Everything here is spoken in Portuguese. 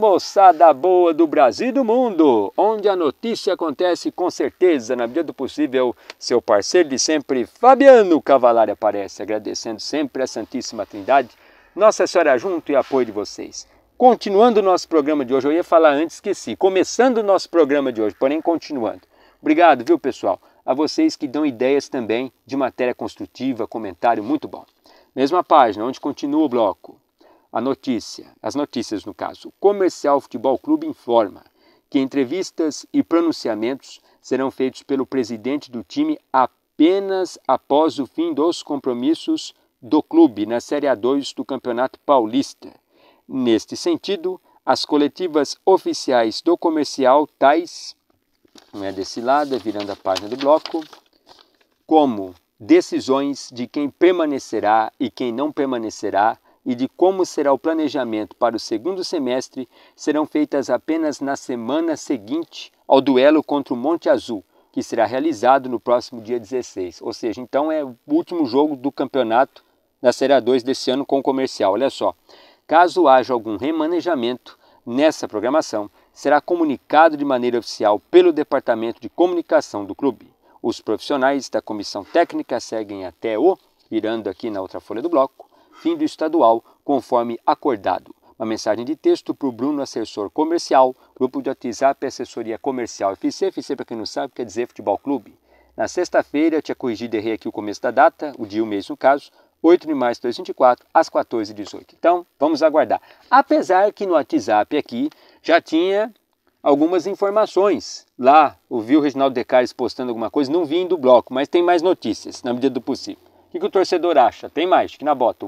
moçada boa do Brasil e do mundo, onde a notícia acontece com certeza, na medida do possível, seu parceiro de sempre, Fabiano Cavalari aparece, agradecendo sempre a Santíssima Trindade, Nossa Senhora junto e apoio de vocês. Continuando o nosso programa de hoje, eu ia falar antes, esqueci, começando o nosso programa de hoje, porém continuando. Obrigado, viu pessoal, a vocês que dão ideias também de matéria construtiva, comentário muito bom. Mesma página, onde continua o bloco. A notícia, as notícias no caso, o Comercial Futebol Clube informa que entrevistas e pronunciamentos serão feitos pelo presidente do time apenas após o fim dos compromissos do clube na Série A2 do Campeonato Paulista. Neste sentido, as coletivas oficiais do comercial, tais, não é desse lado, é virando a página do bloco, como decisões de quem permanecerá e quem não permanecerá e de como será o planejamento para o segundo semestre serão feitas apenas na semana seguinte ao duelo contra o Monte Azul, que será realizado no próximo dia 16. Ou seja, então é o último jogo do campeonato da Série A2 desse ano com o comercial. Olha só, caso haja algum remanejamento nessa programação, será comunicado de maneira oficial pelo Departamento de Comunicação do clube. Os profissionais da comissão técnica seguem até o, virando aqui na outra folha do bloco, Fim do estadual, conforme acordado. Uma mensagem de texto para o Bruno Assessor Comercial, grupo de WhatsApp Assessoria Comercial FC. FC, para quem não sabe, quer dizer Futebol Clube. Na sexta-feira, eu tinha corrigido, errei aqui o começo da data, o dia e o mês no caso, 8 de março de 2024, às 14h18. Então, vamos aguardar. Apesar que no WhatsApp aqui já tinha algumas informações. Lá, ouvi o Reginaldo Decares postando alguma coisa, não vi do bloco, mas tem mais notícias, na medida do possível. O que, que o torcedor acha? Tem mais, que na bota.